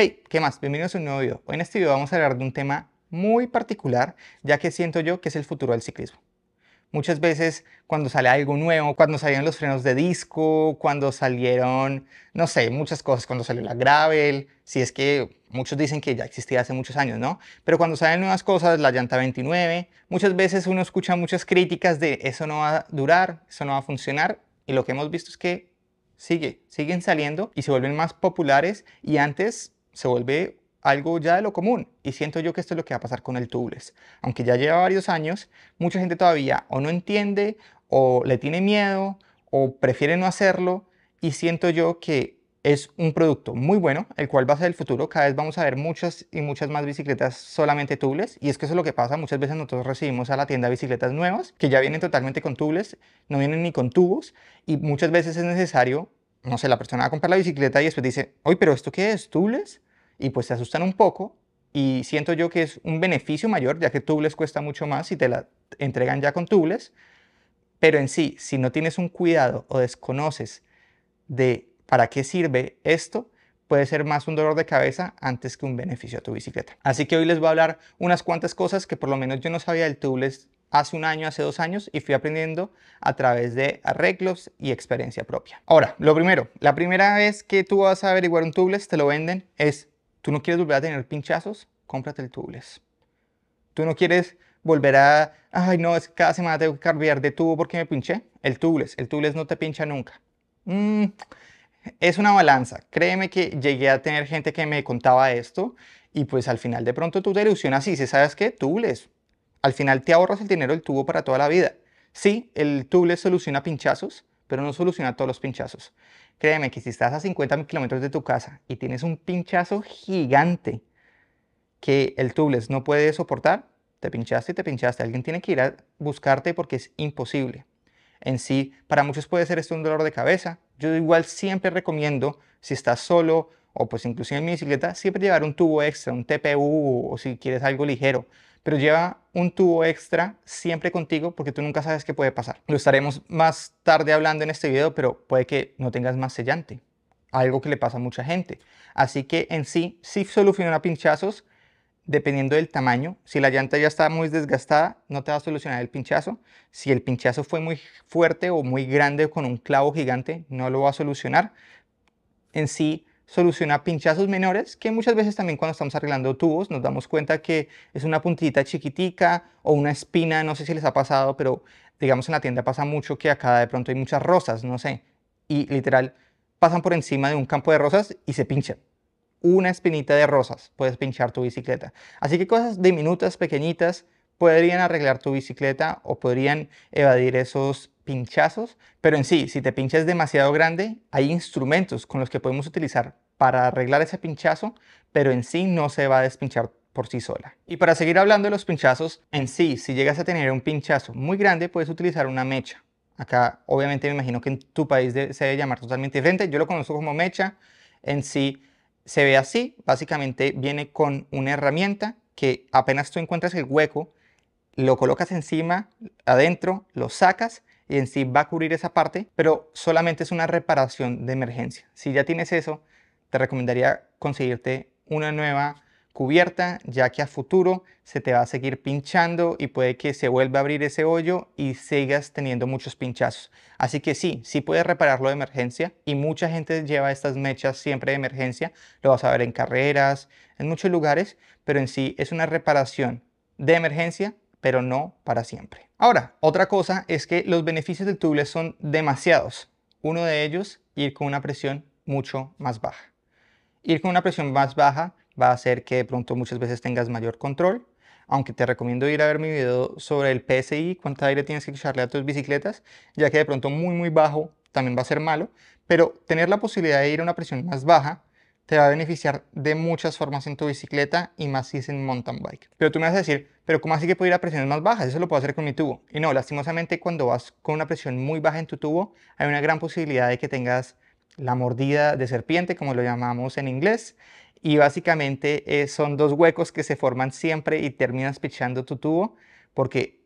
Hey, ¿qué más? Bienvenidos a un nuevo video. Hoy en este video vamos a hablar de un tema muy particular, ya que siento yo que es el futuro del ciclismo. Muchas veces cuando sale algo nuevo, cuando salieron los frenos de disco, cuando salieron, no sé, muchas cosas, cuando salió la gravel, si es que muchos dicen que ya existía hace muchos años, ¿no? Pero cuando salen nuevas cosas, la llanta 29, muchas veces uno escucha muchas críticas de eso no va a durar, eso no va a funcionar, y lo que hemos visto es que sigue, siguen saliendo y se vuelven más populares y antes se vuelve algo ya de lo común y siento yo que esto es lo que va a pasar con el tubeless. Aunque ya lleva varios años, mucha gente todavía o no entiende o le tiene miedo o prefiere no hacerlo y siento yo que es un producto muy bueno, el cual va a ser el futuro. Cada vez vamos a ver muchas y muchas más bicicletas solamente tubles. Y es que eso es lo que pasa. Muchas veces nosotros recibimos a la tienda bicicletas nuevas que ya vienen totalmente con tubles, no vienen ni con tubos. Y muchas veces es necesario, no sé, la persona va a comprar la bicicleta y después dice, oye, pero ¿esto qué es? ¿Tubles? y pues se asustan un poco y siento yo que es un beneficio mayor, ya que tubles cuesta mucho más y te la entregan ya con tubles, pero en sí, si no tienes un cuidado o desconoces de para qué sirve esto, puede ser más un dolor de cabeza antes que un beneficio a tu bicicleta. Así que hoy les voy a hablar unas cuantas cosas que por lo menos yo no sabía del tubles hace un año, hace dos años y fui aprendiendo a través de arreglos y experiencia propia. Ahora, lo primero, la primera vez que tú vas a averiguar un tubles te lo venden, es Tú no quieres volver a tener pinchazos, cómprate el tubeless. Tú no quieres volver a, ay no, es cada semana tengo que cambiar de tubo porque me pinché. El tubeless, el tubeless no te pincha nunca. Mm, es una balanza. Créeme que llegué a tener gente que me contaba esto y pues al final de pronto tú te ilusionas y dices, ¿sabes qué? Tubeless. Al final te ahorras el dinero del tubo para toda la vida. Sí, el tubeless soluciona pinchazos, pero no soluciona todos los pinchazos. Créeme que si estás a 50 kilómetros de tu casa y tienes un pinchazo gigante que el tubeless no puede soportar, te pinchaste y te pinchaste. Alguien tiene que ir a buscarte porque es imposible. En sí, para muchos puede ser esto un dolor de cabeza. Yo igual siempre recomiendo, si estás solo o pues inclusive en mi bicicleta, siempre llevar un tubo extra, un TPU o si quieres algo ligero. Pero lleva un tubo extra siempre contigo porque tú nunca sabes qué puede pasar. Lo estaremos más tarde hablando en este video, pero puede que no tengas más sellante, algo que le pasa a mucha gente. Así que en sí, sí soluciona pinchazos, dependiendo del tamaño. Si la llanta ya está muy desgastada, no te va a solucionar el pinchazo. Si el pinchazo fue muy fuerte o muy grande con un clavo gigante, no lo va a solucionar. En sí, soluciona pinchazos menores, que muchas veces también cuando estamos arreglando tubos nos damos cuenta que es una puntita chiquitica o una espina, no sé si les ha pasado, pero digamos en la tienda pasa mucho que acá de pronto hay muchas rosas, no sé, y literal pasan por encima de un campo de rosas y se pinchan. Una espinita de rosas, puedes pinchar tu bicicleta. Así que cosas diminutas, pequeñitas, podrían arreglar tu bicicleta o podrían evadir esos pinchazos, pero en sí, si te pinchas demasiado grande, hay instrumentos con los que podemos utilizar para arreglar ese pinchazo, pero en sí no se va a despinchar por sí sola. Y para seguir hablando de los pinchazos, en sí, si llegas a tener un pinchazo muy grande, puedes utilizar una mecha. Acá obviamente me imagino que en tu país se debe llamar totalmente diferente, yo lo conozco como mecha, en sí se ve así, básicamente viene con una herramienta que apenas tú encuentras el hueco lo colocas encima, adentro, lo sacas y en sí va a cubrir esa parte, pero solamente es una reparación de emergencia. Si ya tienes eso, te recomendaría conseguirte una nueva cubierta, ya que a futuro se te va a seguir pinchando y puede que se vuelva a abrir ese hoyo y sigas teniendo muchos pinchazos. Así que sí, sí puedes repararlo de emergencia y mucha gente lleva estas mechas siempre de emergencia, lo vas a ver en carreras, en muchos lugares, pero en sí es una reparación de emergencia pero no para siempre. Ahora, otra cosa es que los beneficios del tubeless son demasiados. Uno de ellos, ir con una presión mucho más baja. Ir con una presión más baja va a hacer que de pronto muchas veces tengas mayor control, aunque te recomiendo ir a ver mi video sobre el PSI, cuánta aire tienes que echarle a tus bicicletas, ya que de pronto muy muy bajo también va a ser malo, pero tener la posibilidad de ir a una presión más baja te va a beneficiar de muchas formas en tu bicicleta y más si es en mountain bike. Pero tú me vas a decir, pero ¿cómo así que puedo ir a presiones más bajas? Eso lo puedo hacer con mi tubo. Y no, lastimosamente cuando vas con una presión muy baja en tu tubo, hay una gran posibilidad de que tengas la mordida de serpiente, como lo llamamos en inglés, y básicamente eh, son dos huecos que se forman siempre y terminas pichando tu tubo porque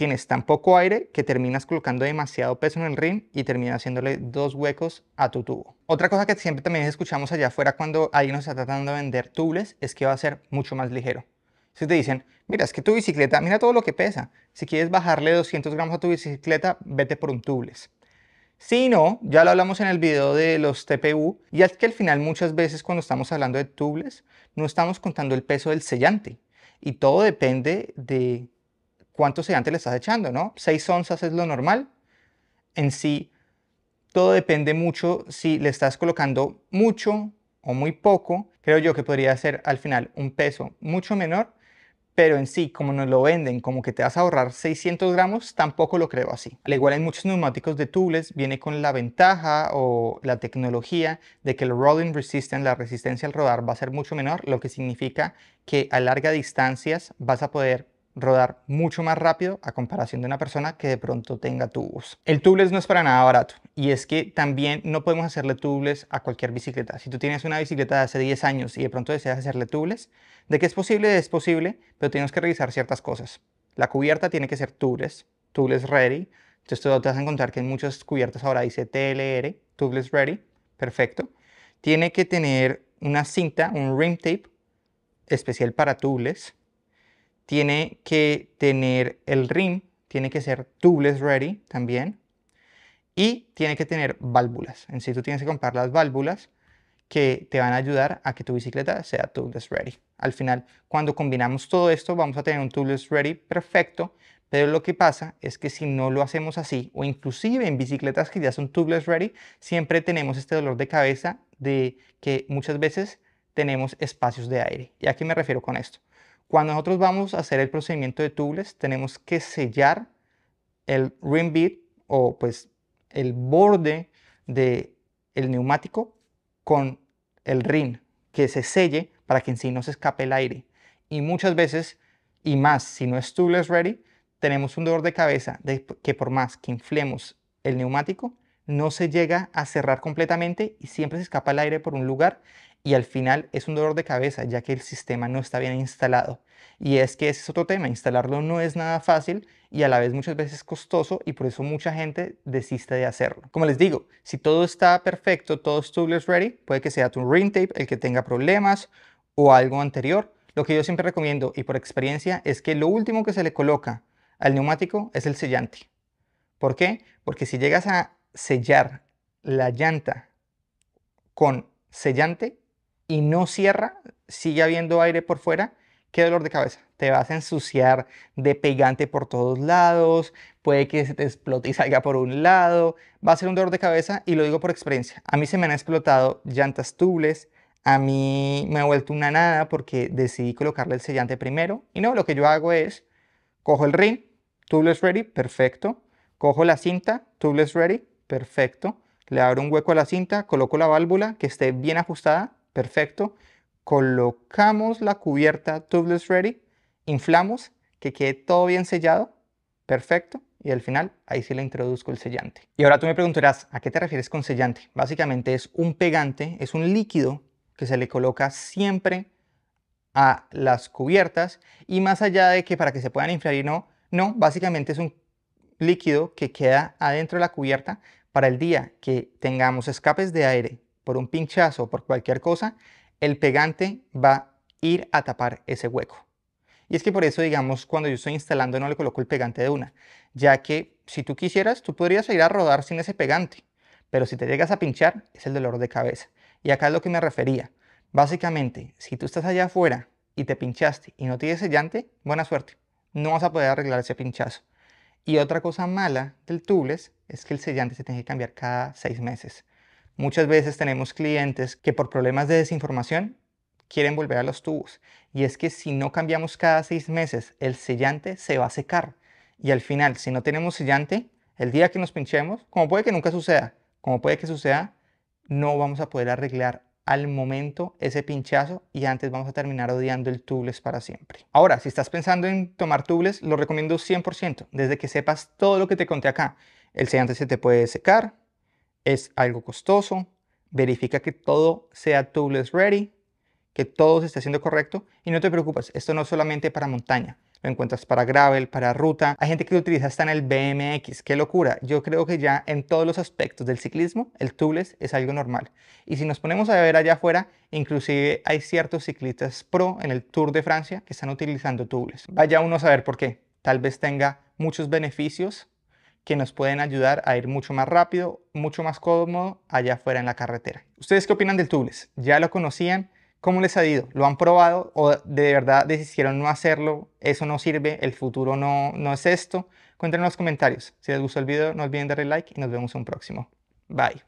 tienes tan poco aire que terminas colocando demasiado peso en el rim y terminas haciéndole dos huecos a tu tubo. Otra cosa que siempre también escuchamos allá afuera cuando alguien nos está tratando de vender tubles es que va a ser mucho más ligero. Si te dicen, mira, es que tu bicicleta, mira todo lo que pesa. Si quieres bajarle 200 gramos a tu bicicleta, vete por un tubles. Si no, ya lo hablamos en el video de los TPU, y es que al final muchas veces cuando estamos hablando de tubles, no estamos contando el peso del sellante. Y todo depende de cuánto sedante le estás echando, ¿no? 6 onzas es lo normal. En sí, todo depende mucho si le estás colocando mucho o muy poco. Creo yo que podría ser al final un peso mucho menor, pero en sí, como nos lo venden, como que te vas a ahorrar 600 gramos, tampoco lo creo así. Al igual en muchos neumáticos de tubeless, viene con la ventaja o la tecnología de que el rolling resistance, la resistencia al rodar, va a ser mucho menor, lo que significa que a largas distancias vas a poder rodar mucho más rápido a comparación de una persona que de pronto tenga tubos. El tubeless no es para nada barato y es que también no podemos hacerle tubeless a cualquier bicicleta. Si tú tienes una bicicleta de hace 10 años y de pronto deseas hacerle tubeless, de que es posible, es posible, pero tenemos que revisar ciertas cosas. La cubierta tiene que ser tubeless, tubeless ready. Entonces tú te vas a encontrar que en muchas cubiertas ahora dice TLR, tubeless ready, perfecto. Tiene que tener una cinta, un rim tape especial para tubeless tiene que tener el rim, tiene que ser tubeless ready también y tiene que tener válvulas. En sí tú tienes que comprar las válvulas que te van a ayudar a que tu bicicleta sea tubeless ready. Al final, cuando combinamos todo esto, vamos a tener un tubeless ready perfecto, pero lo que pasa es que si no lo hacemos así, o inclusive en bicicletas que ya son tubeless ready, siempre tenemos este dolor de cabeza de que muchas veces tenemos espacios de aire. ¿Y a qué me refiero con esto? Cuando nosotros vamos a hacer el procedimiento de tubeless, tenemos que sellar el rim bead o pues el borde del el neumático con el rim, que se selle para que en sí no se escape el aire. Y muchas veces, y más si no es tubeless ready, tenemos un dolor de cabeza de que por más que inflemos el neumático, no se llega a cerrar completamente y siempre se escapa el aire por un lugar y al final es un dolor de cabeza ya que el sistema no está bien instalado. Y es que ese es otro tema, instalarlo no es nada fácil y a la vez muchas veces costoso y por eso mucha gente desiste de hacerlo. Como les digo, si todo está perfecto, todo es ready, puede que sea tu ring tape el que tenga problemas o algo anterior. Lo que yo siempre recomiendo y por experiencia es que lo último que se le coloca al neumático es el sellante. ¿Por qué? Porque si llegas a sellar la llanta con sellante y no cierra, sigue habiendo aire por fuera, qué dolor de cabeza. Te vas a ensuciar de pegante por todos lados, puede que se te explote y salga por un lado, va a ser un dolor de cabeza y lo digo por experiencia. A mí se me han explotado llantas tubles, a mí me ha vuelto una nada porque decidí colocarle el sellante primero y no, lo que yo hago es cojo el ring, tubeless ready, perfecto, cojo la cinta, tubeless ready, perfecto. Le abro un hueco a la cinta, coloco la válvula que esté bien ajustada, perfecto. Colocamos la cubierta tubeless ready, inflamos, que quede todo bien sellado, perfecto. Y al final, ahí sí le introduzco el sellante. Y ahora tú me preguntarás, ¿a qué te refieres con sellante? Básicamente es un pegante, es un líquido que se le coloca siempre a las cubiertas y más allá de que para que se puedan inflar y no, no, básicamente es un líquido que queda adentro de la cubierta para el día que tengamos escapes de aire por un pinchazo o por cualquier cosa, el pegante va a ir a tapar ese hueco. Y es que por eso, digamos, cuando yo estoy instalando no le coloco el pegante de una, ya que si tú quisieras, tú podrías ir a rodar sin ese pegante, pero si te llegas a pinchar, es el dolor de cabeza. Y acá es lo que me refería. Básicamente, si tú estás allá afuera y te pinchaste y no tienes sellante, buena suerte. No vas a poder arreglar ese pinchazo. Y otra cosa mala del tubeless es que el sellante se tiene que cambiar cada seis meses. Muchas veces tenemos clientes que por problemas de desinformación quieren volver a los tubos. Y es que si no cambiamos cada seis meses, el sellante se va a secar. Y al final, si no tenemos sellante, el día que nos pinchemos, como puede que nunca suceda, como puede que suceda, no vamos a poder arreglar al momento ese pinchazo y antes vamos a terminar odiando el tubeless para siempre. Ahora, si estás pensando en tomar tubeless, lo recomiendo 100%, desde que sepas todo lo que te conté acá. El sedante se te puede secar, es algo costoso, verifica que todo sea tubeless ready, que todo se esté haciendo correcto y no te preocupes, esto no es solamente para montaña, lo encuentras para gravel, para ruta. Hay gente que lo utiliza hasta en el BMX, qué locura. Yo creo que ya en todos los aspectos del ciclismo, el tubeless es algo normal. Y si nos ponemos a ver allá afuera, inclusive hay ciertos ciclistas pro en el Tour de Francia que están utilizando tubeless. Vaya uno a saber por qué. Tal vez tenga muchos beneficios que nos pueden ayudar a ir mucho más rápido, mucho más cómodo allá afuera en la carretera. ¿Ustedes qué opinan del tubeless? ¿Ya lo conocían? ¿Cómo les ha ido? ¿Lo han probado o de verdad decidieron no hacerlo? ¿Eso no sirve? ¿El futuro no, no es esto? Cuéntenos en los comentarios. Si les gustó el video, no olviden darle like y nos vemos en un próximo. Bye.